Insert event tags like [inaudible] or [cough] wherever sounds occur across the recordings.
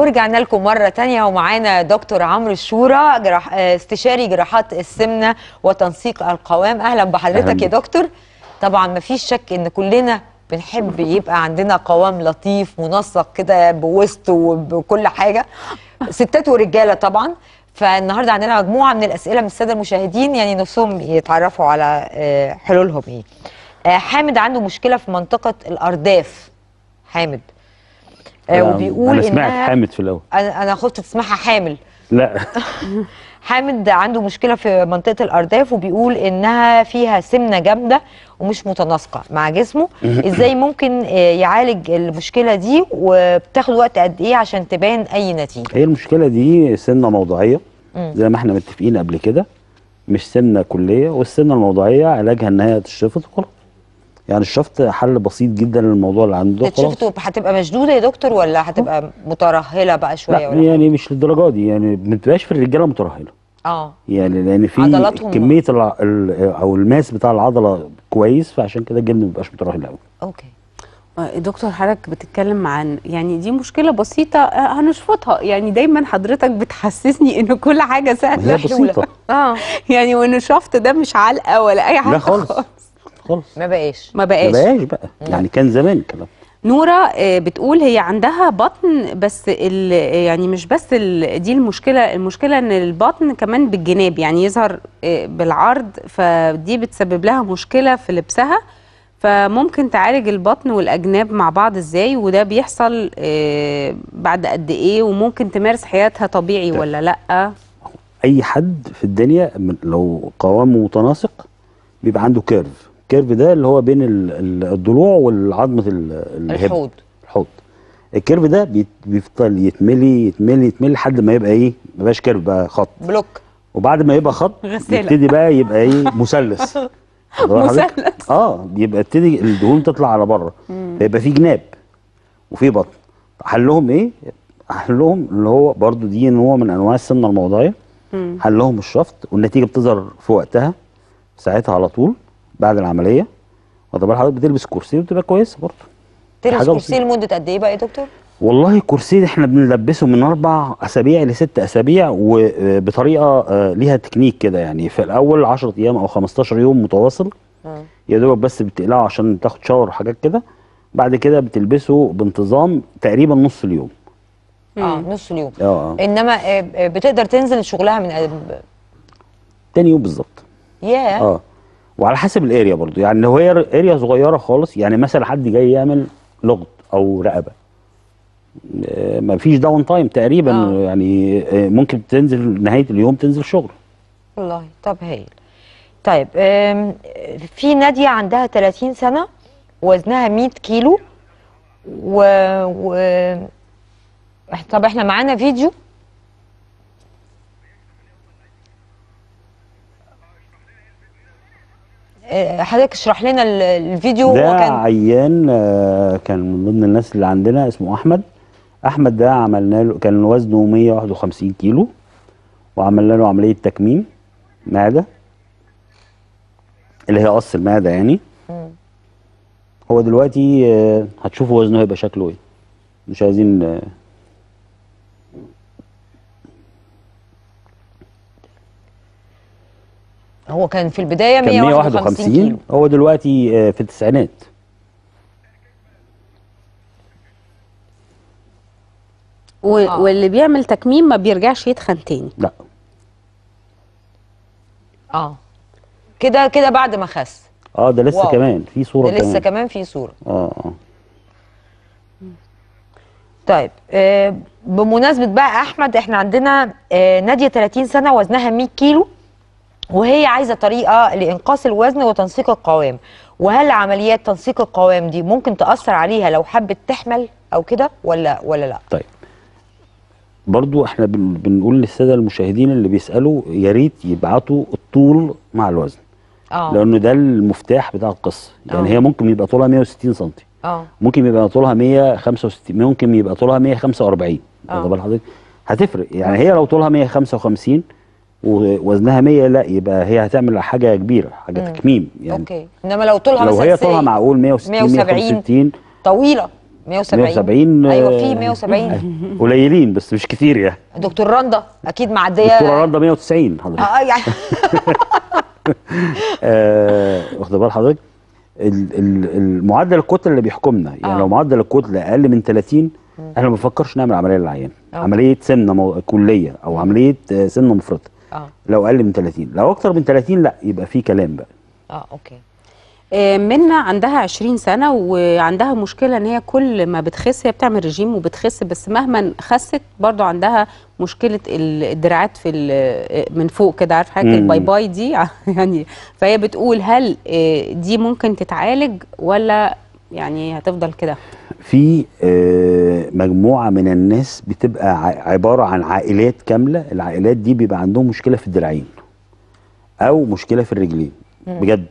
ورجعنا لكم مرة تانية ومعانا دكتور عمرو الشورى جراح آه، استشاري جراحات السمنة وتنسيق القوام أهلا بحضرتك أهلا. يا دكتور طبعا مفيش شك ان كلنا بنحب يبقى عندنا قوام لطيف منسق كده بوسط وبكل حاجة ستات ورجالة طبعا فالنهارده عندنا مجموعه من الاسئله من الساده المشاهدين يعني نفسهم يتعرفوا على آه، حلولهم ايه. آه، حامد عنده مشكله في منطقه الارداف. حامد آه وبيقول انا سمعت إنها حامد في الاول انا انا خفت تسمعها حامل لا [laughs] حامد عنده مشكله في منطقه الارداف وبيقول انها فيها سمنه جامده ومش متناسقه مع جسمه [laughs] ازاي ممكن آه، يعالج المشكله دي وبتاخد وقت قد ايه عشان تبان اي نتيجه هي المشكله دي سنه موضعيه زي ما احنا متفقين قبل كده مش سنه كليه والسنه الموضعيه علاجها ان هي تشفط وخلاص يعني الشفط حل بسيط جدا للموضوع اللي عنده شفته هتبقى مشدوده يا دكتور ولا هتبقى أه. مترهله بقى شويه لا ولا يعني مش للدرجه دي يعني ما بتبقاش في الرجاله مترهله اه يعني لان في كميه الع... ال... او الماس بتاع العضله كويس فعشان كده الجلد ما بيبقاش مترهل قوي اوكي آه، دكتور حضرتك بتتكلم عن يعني دي مشكله بسيطه آه، هنشفطها يعني دايما حضرتك بتحسسني ان كل حاجه سهله حلوة بسيطه اه يعني وان الشفط ده مش علقه ولا اي حاجه لا خالص خالص ما بقاش ما بقاش ما بقاش بقى مم. يعني كان زمان الكلام نوره آه، بتقول هي عندها بطن بس آه، يعني مش بس دي المشكله المشكله ان البطن كمان بالجناب يعني يظهر آه، بالعرض فدي بتسبب لها مشكله في لبسها فممكن تعالج البطن والاجناب مع بعض ازاي وده بيحصل بعد قد ايه وممكن تمارس حياتها طبيعي ده. ولا لا اي حد في الدنيا لو قوامه متناسق بيبقى عنده كيرف الكيرف ده اللي هو بين الضلوع والعظمه الهب الحوض الحوض الكيرف ده بيفضل يتملي يتملي يتملي لحد ما يبقى ايه ما بقاش كيرف بقى خط بلوك وبعد ما يبقى خط يبتدي بقى يبقى ايه [laughs] مثلث مثلث اه بيبقى يبتدي الدهون تطلع على بره فيبقى في جناب وفي بطن حلهم ايه حلهم اللي هو برضو دي نوع من انواع السمنه الموضعيه حلهم الشفط والنتيجه بتظهر في وقتها ساعتها على طول بعد العمليه وطبعا حضرتك بتلبس كرسي وبتبقى كويسه برضه تلبس كرسي لمده قد ايه بقى يا دكتور؟ والله الكرسي احنا بنلبسه من اربع اسابيع لست اسابيع وبطريقه آه، آه، ليها تكنيك كده يعني في الاول 10 ايام او 15 يوم متواصل آه. يا دوبك بس بتقلعه عشان تاخد شاور وحاجات كده بعد كده بتلبسه بانتظام تقريبا نص اليوم اه نص اليوم اه انما بتقدر تنزل شغلها من تاني يوم بالظبط ياه yeah. اه وعلى حسب الاريا برضو يعني لو هي اريا صغيره خالص يعني مثلا حد جاي يعمل لغط او رقبه آه، ما فيش داون تايم تقريبا آه. يعني آه، ممكن تنزل نهايه اليوم تنزل شغل والله طب هايل طيب في ناديه عندها 30 سنه وزنها 100 كيلو و, و... طب احنا معانا فيديو آه، حضرتك اشرح لنا الفيديو ده وكان عيان آه، كان من ضمن الناس اللي عندنا اسمه احمد احمد ده عملنا له كان وزنه 151 كيلو وعملنا له عمليه تكميم معده اللي هي قص المعده يعني هو دلوقتي آه، هتشوفوا وزنه هيبقى شكله ايه مش عايزين هو كان في البداية 151 كيلو هو دلوقتي آه، في التسعينات و... آه. واللي بيعمل تكميم ما بيرجعش يتخن تاني لا اه كده كده بعد ما خس اه ده لسه واو. كمان في صوره ده لسه كمان, كمان في صوره اه اه طيب آه بمناسبه بقى احمد احنا عندنا آه ناديه 30 سنه وزنها 100 كيلو وهي عايزه طريقه لانقاص الوزن وتنسيق القوام وهل عمليات تنسيق القوام دي ممكن تاثر عليها لو حبت تحمل او كده ولا ولا لا طيب برضو احنا بنقول للساده المشاهدين اللي بيسالوا يا ريت يبعتوا الطول مع الوزن اه لانه ده المفتاح بتاع القصه يعني أوه. هي ممكن يبقى طولها 160 سم اه ممكن يبقى طولها 165 ممكن يبقى طولها 145 واخد آه. بال حضرتك هتفرق يعني هي لو طولها 155 ووزنها 100 لا يبقى هي هتعمل حاجه كبيره حاجه مم. تكميم يعني اوكي انما لو طولها لو هي طولها معقول 160 170 طويله 170 170 آه، ايوه في 170 [laughs] قليلين بس مش كتير يعني دكتور رندا اكيد معديه دكتور رندا 190 حضرتك اه يعني [laughs] آه، واخد بال حضرتك المعدل الكتله اللي بيحكمنا يعني آه. لو معدل الكتله اقل من 30 احنا ما بنفكرش نعمل عمليه للعيان عمليه سمنه كليه او عمليه سمنه مفرطه اه لو اقل من 30 لو اكتر من 30 لا يبقى في كلام بقى اه اوكي آه، منا عندها 20 سنه وعندها مشكله ان هي كل ما بتخس هي بتعمل رجيم وبتخس بس مهما خست برضو عندها مشكله الدراعات في آه، من فوق كده عارف حاجه الباي باي دي [laughs] يعني فهي بتقول هل آه، دي ممكن تتعالج ولا يعني هتفضل كده في آه مجموعه من الناس بتبقى عباره عن عائلات كامله العائلات دي بيبقى عندهم مشكله في الدراعين او مشكله في الرجلين بجد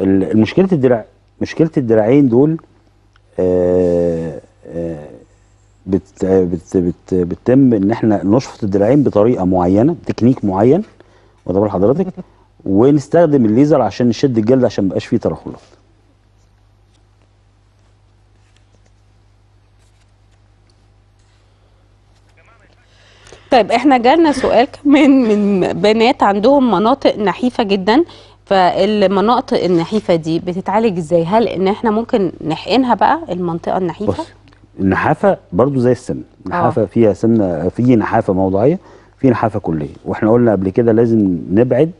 المشكله الدراع مشكله الدراعين دول آه، آه، بت بت بت بتتم ان احنا نشفط الدراعين بطريقه معينه تكنيك معين وده بال حضرتك [laughs] ونستخدم الليزر عشان نشد الجلد عشان ما يبقاش فيه ترهلات طيب احنا جالنا سؤال كمان من بنات عندهم مناطق نحيفه جدا فالمناطق النحيفه دي بتتعالج ازاي هل ان احنا ممكن نحقنها بقى المنطقه النحيفه بص النحافه برضو زي السن النحافه آه. فيها سمنه في نحافه موضعيه في نحافه كليه واحنا قلنا قبل كده لازم نبعد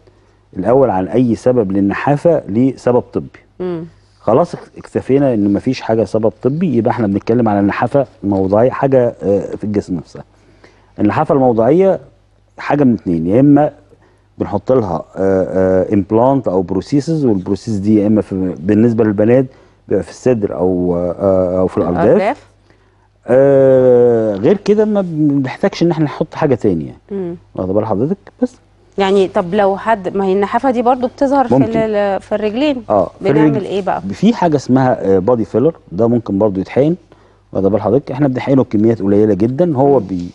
الاول عن اي سبب للنحافه لسبب طبي امم خلاص اكتفينا ان مفيش حاجه سبب طبي يبقى احنا بنتكلم على النحافه موضعيه حاجه آه، في الجسم نفسها النحافه الموضعيه حاجه من اتنين يا اما بنحط لها امبلانت آه، آه، او بروسيسز والبروسيس دي يا اما في بالنسبه للبنات بيبقى في الصدر او آه، او في الارداف آه غير كده ما بنحتاجش ان احنا نحط حاجه ثانيه واخد بال حضرتك بس يعني طب لو حد ما هي النحافه دي برضو بتظهر ممكن. في في الرجلين اه بنعمل الرجل. ايه بقى في حاجه اسمها بادي فيلر ده ممكن برضو يتحقن واخد بال حضرتك احنا بنحقنه كميات قليله جدا هو بي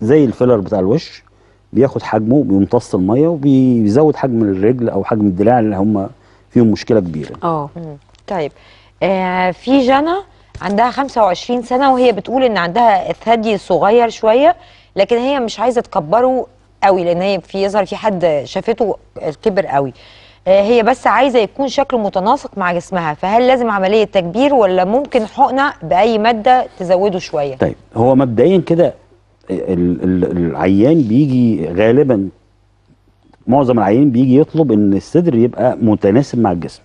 زي الفيلر بتاع الوش بياخد حجمه بيمتص الميه وبيزود حجم الرجل او حجم الدراع اللي هم فيهم مشكله كبيره اه طيب آه في جنى عندها 25 سنه وهي بتقول ان عندها ثدي صغير شويه لكن هي مش عايزه تكبره قوي لان هي في يظهر في حد شافته كبر قوي آه هي بس عايزه يكون شكله متناسق مع جسمها فهل لازم عمليه تكبير ولا ممكن حقنه باي ماده تزوده شويه طيب هو مبدئيا كده العيان بيجي غالبا معظم العيان بيجي يطلب ان الصدر يبقى متناسب مع الجسم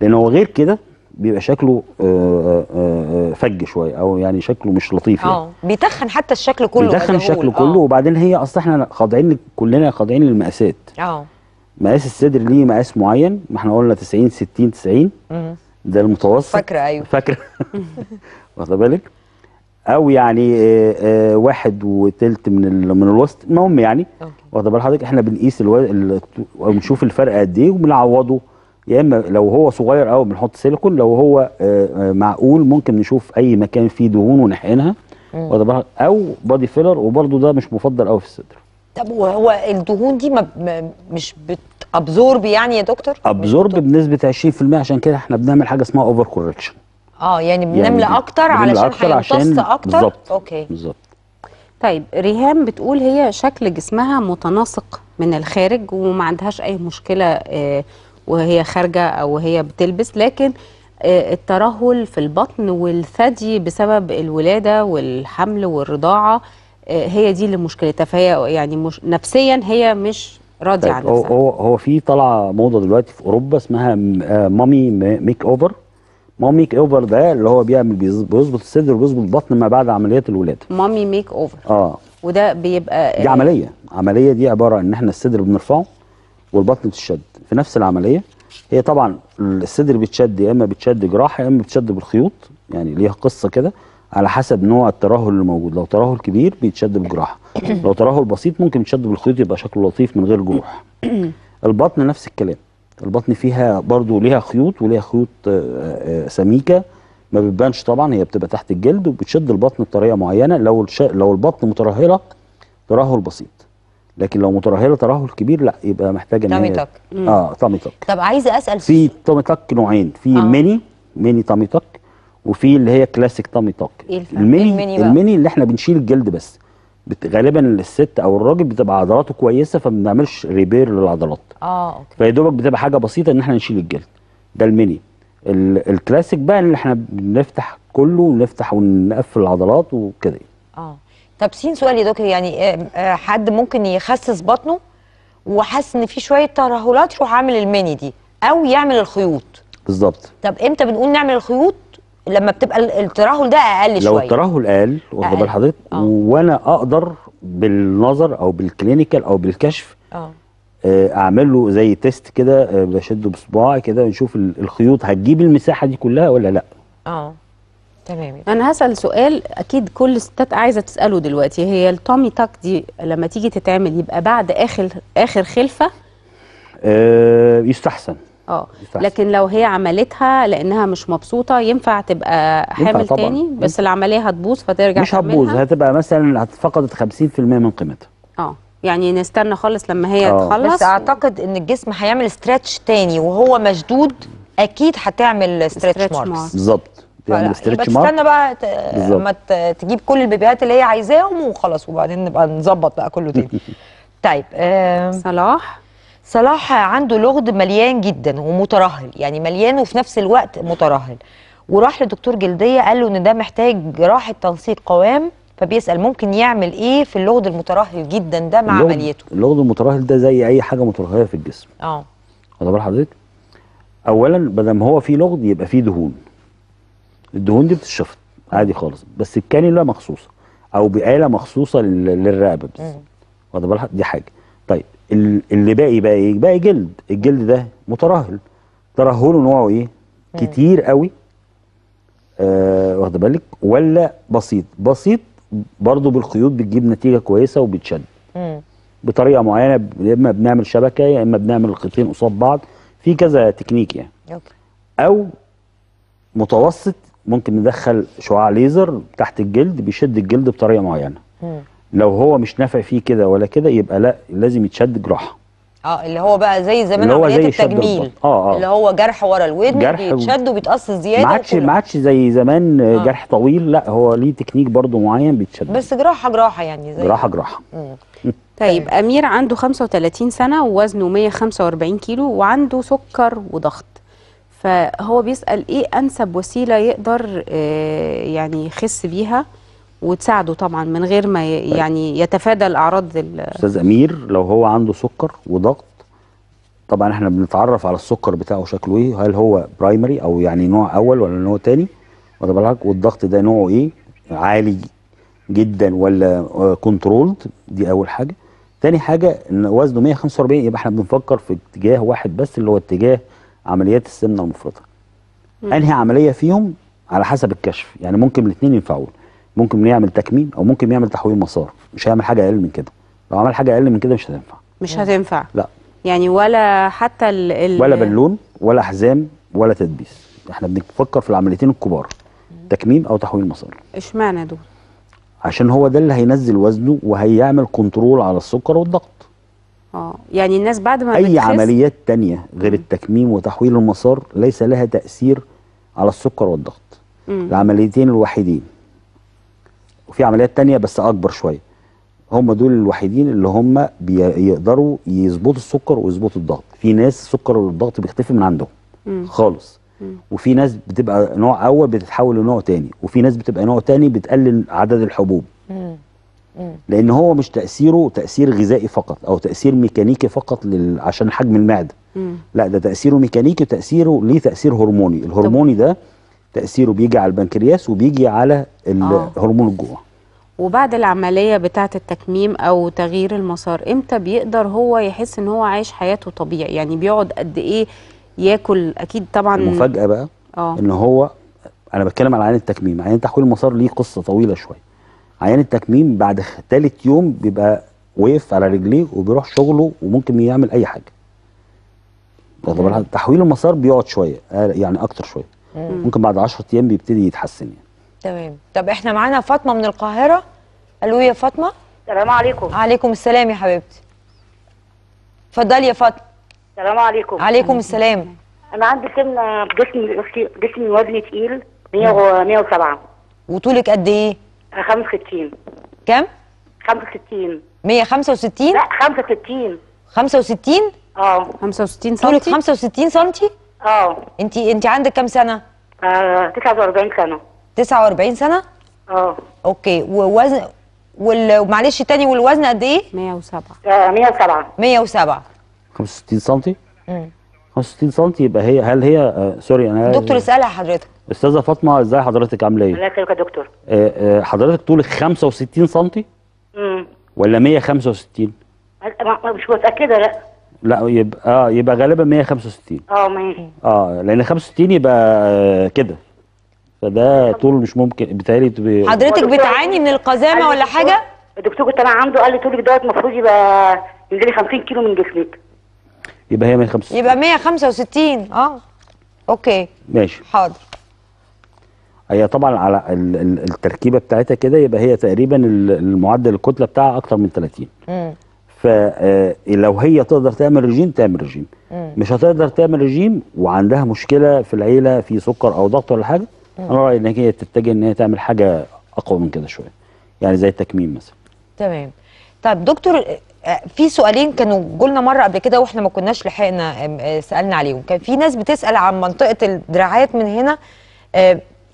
لان هو غير كده بيبقى شكله آه، آه، آه، فج شويه او يعني شكله مش لطيف يعني. اه بيتخن حتى الشكل كله بيتخن الشكل كله وبعدين هي اصل احنا خاضعين كلنا خاضعين للمقاسات اه مقاس الصدر ليه مقاس معين ما احنا قلنا 90 60 90 ده المتوسط فاكره ايوه فاكره [laughs] واخده بالك او يعني آه، آه، واحد وثلث من من الوسط المهم يعني واخده بال حضرتك احنا بنقيس ونشوف الفرق قد ايه وبنعوضه يا اما لو هو صغير قوي بنحط سيليكون لو هو آه، معقول ممكن نشوف اي مكان فيه دهون ونحقنها او بادي فيلر وبرده ده مش مفضل قوي في الصدر طب وهو الدهون دي ما مش بتابزورب يعني يا دكتور ابزورب بنسبه 20% عشان كده احنا بنعمل حاجه اسمها اوفر كوركشن اه يعني بنملى يعني اكتر بنملى علشان اكتر عشان اكتر بالظبط اوكي بالظبط طيب ريهام بتقول هي شكل جسمها متناسق من الخارج وما عندهاش اي مشكله آه، وهي خارجه او هي بتلبس لكن آه، الترهل في البطن والثدي بسبب الولاده والحمل والرضاعه آه، هي دي اللي مشكلتها فهي يعني مش نفسيا هي مش راضيه طيب، عن نفسها هو هو في طالعه موضه دلوقتي في اوروبا اسمها مامي ميك اوفر مامي ميك اوفر ده اللي هو بيعمل بيظبط الصدر وبيظبط البطن ما بعد عمليات الولاده مامي ميك اوفر اه وده بيبقى دي عمليه عمليه دي عباره ان احنا الصدر بنرفعه والبطن بتشد في نفس العمليه هي طبعا الصدر بيتشد يا اما بتشد جراحه يا اما بتشد بالخيوط يعني ليها قصه كده على حسب نوع الترهل اللي موجود لو ترهل كبير بيتشد بالجراحه لو ترهل بسيط ممكن يتشد بالخيوط يبقى شكله لطيف من غير جروح [coughs] البطن نفس الكلام البطن فيها برضو ليها خيوط وليها خيوط آه، آه، سميكه ما بتبانش طبعا هي بتبقى تحت الجلد وبتشد البطن بطريقه معينه لو لو البطن مترهله ترهل بسيط لكن لو مترهله ترهل كبير لا يبقى محتاجه ان هي اه تامي تك طب عايزه اسال في تامي تك نوعين في آه. ميني ميني تامي تك وفي اللي هي كلاسيك تامي تك الميني الميني, بقى. الميني اللي احنا بنشيل الجلد بس بت... غالبا الست او الراجل بتبقى عضلاته كويسه فما بنعملش ريبير للعضلات اه اوكي فيا دوبك بتبقى حاجه بسيطه ان احنا نشيل الجلد ده الميني ال... الكلاسيك بقى اللي احنا بنفتح كله ونفتح ونقفل العضلات وكده اه طب سين سؤال يا دكتور يعني آه، آه، حد ممكن يخسس بطنه وحاسس ان في شويه ترهلات يروح عامل الميني دي او يعمل الخيوط بالظبط طب امتى بنقول نعمل الخيوط لما بتبقى الترهل ده اقل شويه لو شوي. الترهل قال واخد بال حضرتك آه. وانا اقدر بالنظر او بالكلينيكال او بالكشف آه. اه اعمل له زي تيست كده آه، بشده بصباعي كده ونشوف الخيوط هتجيب المساحه دي كلها ولا لا اه تمام انا هسال سؤال اكيد كل الستات عايزه تساله دلوقتي هي التومي تاك دي لما تيجي تتعمل يبقى بعد اخر اخر خلفه آه يستحسن اه لكن لو هي عملتها لانها مش مبسوطه ينفع تبقى حامل ينفع تاني بس العمليه هتبوظ فترجع مش هتبوظ هتبقى مثلا فقدت 50% من قيمتها اه يعني نستنى خالص لما هي أوه. تخلص بس اعتقد ان الجسم هيعمل استرتش تاني وهو مشدود اكيد هتعمل استرتش ماركس بالظبط يعني يبقى استنى بقى لما تجيب كل البيبيات اللي هي عايزاهم وخلاص وبعدين نبقى نظبط بقى كله تاني [laughs] طيب آه صلاح صلاح عنده لغد مليان جدا ومترهل يعني مليان وفي نفس الوقت مترهل وراح لدكتور جلديه قال له ان ده محتاج جراحه تنسيق قوام فبيسال ممكن يعمل ايه في اللغد المترهل جدا ده مع اللغد عمليته اللغد المترهل ده زي اي حاجه مترهله في الجسم اه واخد بال حضرتك اولا بدل ما هو فيه لغد يبقى فيه دهون الدهون دي بتتشفط عادي خالص بس الكانيولا مخصوصه او باله مخصوصه للرقبه بس واخد بال دي حاجه اللي باقي بقى ايه باقي جلد الجلد ده مترهل ترهله نوعه ايه كتير قوي آه واخد بالك ولا بسيط بسيط برضه بالخيوط بتجيب نتيجه كويسه وبتشد بطريقه معينه يا اما بنعمل شبكه يا اما بنعمل خيطين قصاد بعض في كذا تكنيك يعني أوكي. او متوسط ممكن ندخل شعاع ليزر تحت الجلد بيشد الجلد بطريقه معينه لو هو مش نافع فيه كده ولا كده يبقى لا لازم يتشد جراحه اه اللي هو بقى زي زمان عمليات التجميل آه آه. اللي هو جرح ورا الودن بيتشد وبيتقص زياده ما عادش ما عادش زي زمان آه. جرح طويل لا هو ليه تكنيك برضو معين بيتشد بس جراحه جراحه يعني زي جراحه جراحه [laughs] طيب امير عنده 35 سنه ووزنه 145 كيلو وعنده سكر وضغط فهو بيسال ايه انسب وسيله يقدر آه، يعني يخس بيها وتساعده طبعا من غير ما طيب. يعني يتفادى الاعراض استاذ امير لو هو عنده سكر وضغط طبعا احنا بنتعرف على السكر بتاعه شكله ايه هل هو برايمري او يعني نوع اول ولا نوع تاني واخد بالك والضغط ده نوعه ايه عالي جدا ولا كنترولد آه، دي اول حاجه تاني حاجه ان وزنه 145 يبقى احنا بنفكر في اتجاه واحد بس اللي هو اتجاه عمليات السمنه المفرطه انهي عمليه فيهم على حسب الكشف يعني ممكن الاثنين ينفعونا ممكن يعمل تكميم او ممكن يعمل تحويل مسار مش هيعمل حاجه اقل من كده لو عمل حاجه اقل من كده مش هتنفع مش هتنفع لا يعني ولا حتى ال ولا بالون ولا حزام ولا تدبيس احنا بنفكر في العمليتين الكبار تكميم او تحويل مسار اشمعنى دول عشان هو ده اللي هينزل وزنه وهيعمل كنترول على السكر والضغط اه يعني الناس بعد ما اي عمليات تانية غير التكميم وتحويل المسار ليس لها تاثير على السكر والضغط مم. العمليتين الوحيدين وفي عمليات تانية بس اكبر شويه هم دول الوحيدين اللي هم بيقدروا يظبطوا السكر ويظبطوا الضغط في ناس السكر والضغط بيختفي من عندهم مم. خالص وفي ناس بتبقى نوع اول بتتحول لنوع تاني وفي ناس بتبقى نوع تاني بتقلل عدد الحبوب لان هو مش تاثيره تاثير غذائي فقط او تاثير ميكانيكي فقط لل... عشان حجم المعده لا ده تاثيره ميكانيكي وتاثيره ليه تاثير هرموني الهرموني ده تاثيره بيجي على البنكرياس وبيجي على آه. هرمون الجوع وبعد العمليه بتاعه التكميم او تغيير المسار امتى بيقدر هو يحس ان هو عايش حياته طبيعي يعني بيقعد قد ايه ياكل اكيد طبعا المفاجاه بقى أوه. ان هو انا بتكلم على عيان التكميم عيان تحويل المسار ليه قصه طويله شويه عيان التكميم بعد ثالث يوم بيبقى وقف على رجليه وبيروح شغله وممكن يعمل اي حاجه تحويل المسار بيقعد شويه يعني اكتر شويه ممكن بعد 10 ايام بيبتدي يتحسن يعني تمام طب احنا معانا فاطمه من القاهره الو يا فاطمه السلام عليكم عليكم السلام يا حبيبتي اتفضلي يا فاطمه السلام عليكم عليكم السلام انا عندي سمنه جسمي جسمي وزني تقيل 107 وطولك قد ايه 65 كام 65 165 لا 65 65 اه 65 سم طولك 65 سم اه انت انت عندك كام سنه؟ آه 49 سنه 49 سنه؟ اه اوكي ووزن وال... معلش تاني والوزن قد ايه؟ 107 آه 107 107 65 سم؟ امم 65 سم يبقى هي هل هي آه سوري انا دكتور اسالها حضرتك استاذه فاطمه ازي حضرتك عامله ايه؟ الله يخليك يا دكتور آه آه حضرتك طولك 65 سم؟ امم ولا 165؟ مش متاكده لا لا يبقى اه يبقى غالبا 165 اه 100 اه لان 65 يبقى كده فده طول مش ممكن بتهيألي حضرتك بتعاني من القزامه ولا حاجه؟ الدكتور كنت انا عنده قال لي طولك دوت المفروض يبقى ينزلي 50 كيلو من جسمك يبقى هي 165 يبقى 165 اه اوكي ماشي حاضر هي طبعا على التركيبه بتاعتها كده يبقى هي تقريبا المعدل الكتله بتاعها اكتر من 30 امم فلو آه، هي تقدر تعمل رجيم تعمل رجيم مم. مش هتقدر تعمل رجيم وعندها مشكله في العيله في سكر او ضغط ولا حاجه مم. انا رايي ان هي تتجه ان هي تعمل حاجه اقوى من كده شويه يعني زي التكميم مثلا تمام طب دكتور آه، في سؤالين كانوا جولنا مره قبل كده واحنا ما كناش لحقنا آه، سالنا عليهم كان في ناس بتسال عن منطقه الدراعات من هنا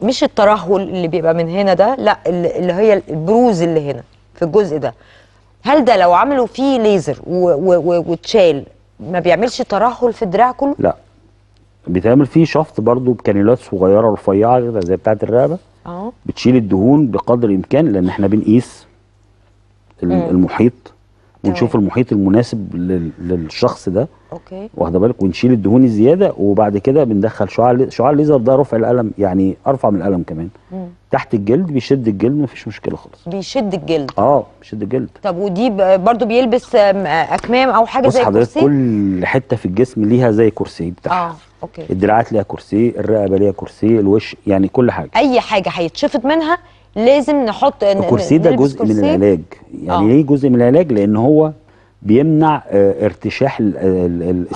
مش الترهل اللي بيبقى من هنا ده لا اللي هي البروز اللي هنا في الجزء ده هل ده لو عملوا فيه ليزر واتشال ما بيعملش ترهل في الدراع كله؟ لا بيتعمل فيه شفط برضو بكانيولات صغيره رفيعه كده زي بتاعه الرقبه اه بتشيل الدهون بقدر الامكان لان احنا بنقيس المحيط ونشوف اه. المحيط المناسب للشخص ده اوكي واخده بالك ونشيل الدهون الزياده وبعد كده بندخل شعاع شعاع الليزر ده رفع الالم يعني ارفع من الالم كمان مم. تحت الجلد بيشد الجلد مفيش مشكله خالص بيشد الجلد اه بيشد الجلد طب ودي برضو بيلبس اكمام او حاجه زي كرسي بص حضرتك كل حته في الجسم ليها زي كرسي بتاعها اه اوكي الدراعات ليها كرسي الرقبه ليها كرسي الوش يعني كل حاجه اي حاجه هيتشفط منها لازم نحط الكرسي ده جزء كرسي. من العلاج يعني آه. ليه جزء من العلاج لان هو بيمنع آه، ارتشاح آه،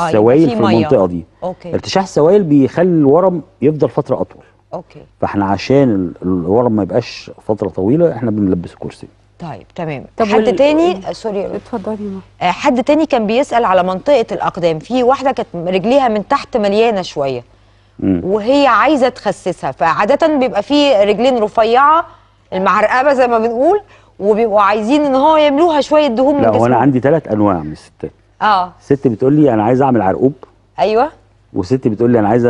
السوائل في المنطقه دي أوكي. ارتشاح السوائل بيخلي الورم يفضل فتره اطول اوكي فاحنا عشان الورم ما يبقاش فتره طويله احنا بنلبسه كرسي طيب تمام طب حد تاني سوري اتفضلي حد تاني كان بيسال على منطقه الاقدام في واحده كانت رجليها من تحت مليانه شويه مم. وهي عايزه تخسسها فعاده بيبقى في رجلين رفيعه المعرقبه زي ما بنقول وبيبقوا عايزين ان هو يملوها شويه دهون لا هو انا عندي ثلاث انواع من الستات اه ست أيوة. بتقول لي انا عايزه اعمل عرقوب ايوه وست بتقول لي انا عايزه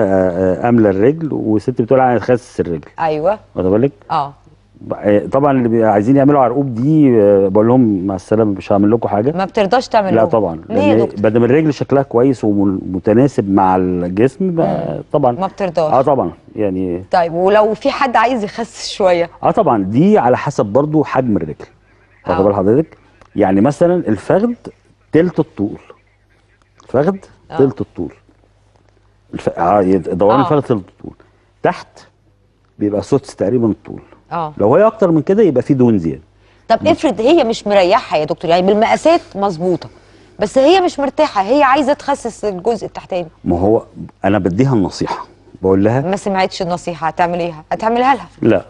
املى الرجل وست بتقول انا انا اتخسس الرجل ايوه واخد بالك اه طبعا اللي عايزين يعملوا عرقوب دي آه، بقول لهم مع السلامه مش هعمل لكم حاجه ما بترضاش تعمل لا طبعا لان بدل الرجل شكلها كويس ومتناسب مع الجسم طبعا ما بترضاش اه طبعا يعني طيب ولو في حد عايز يخسس شويه اه طبعا دي على حسب برضو حجم الرجل واخد آه. بال حضرتك يعني مثلا الفخذ تلت الطول آه. تلت الطول الف... آه، دوران الفخذ تلت الطول تحت بيبقى سدس تقريبا الطول آه. لو هي اكتر من كده يبقى في دهون زياده طب افرض هي مش مريحه يا دكتور يعني بالمقاسات مظبوطه بس هي مش مرتاحه هي عايزه تخسس الجزء التحتاني ما هو انا بديها النصيحه بقول لها ما سمعتش النصيحه هتعمل ايه هتعملها لها لا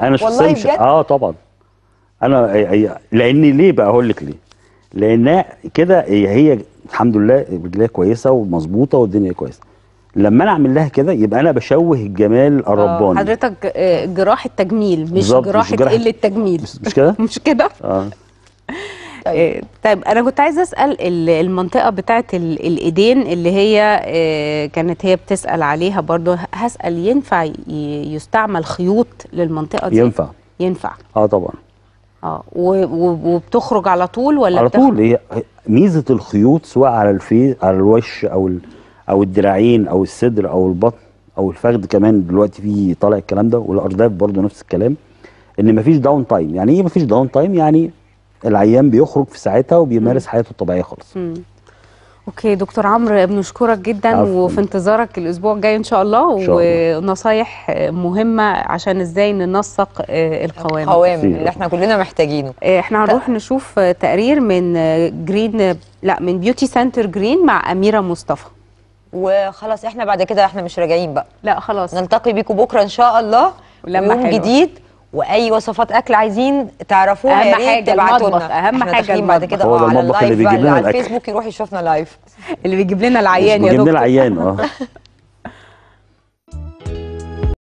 انا شخصيا مش... اه طبعا انا لان ليه بقى اقول لك ليه لان كده هي الحمد لله رجليها كويسه ومظبوطه والدنيا كويسه لما انا اعمل لها كده يبقى انا بشوه الجمال آه، الرباني حضرتك آه، جراح التجميل مش جراحه قله التجميل مش كده [laughs] مش كده آه. [laughs] طيب. اه طيب. انا كنت عايزه اسال المنطقه بتاعه الايدين اللي هي كانت هي بتسال عليها برضو هسال ينفع يستعمل خيوط للمنطقه دي ينفع ينفع اه طبعا اه وبتخرج على طول ولا على طول هي ميزه الخيوط سواء على الفيس على الوش او ال... او الدراعين او الصدر او البطن او الفخذ كمان دلوقتي فيه طالع الكلام ده والارداف برضو نفس الكلام ان مفيش داون تايم يعني ايه مفيش داون تايم يعني العيان بيخرج في ساعتها وبيمارس حياته الطبيعيه خالص اوكي دكتور عمرو بنشكرك جدا عفو. وفي انتظارك الاسبوع الجاي ان شاء الله, إن شاء الله. ونصايح مهمه عشان ازاي ننسق القوام آه، القوام اللي احنا كلنا محتاجينه آه، احنا هنروح نشوف تقرير من جرين آه، لا من بيوتي سنتر جرين مع اميره مصطفى وخلاص احنا بعد كده احنا مش راجعين بقى لا خلاص نلتقي بيكم بكره ان شاء الله يوم جديد واي وصفات اكل عايزين تعرفوها يا ريت تبعتوا لنا اهم حاجه بعد كده هو على اللايف على الفيسبوك يروح يشوفنا لايف اللي بيجيب لنا العيان يا دكتور بيجيب لنا العيان اه [laughs]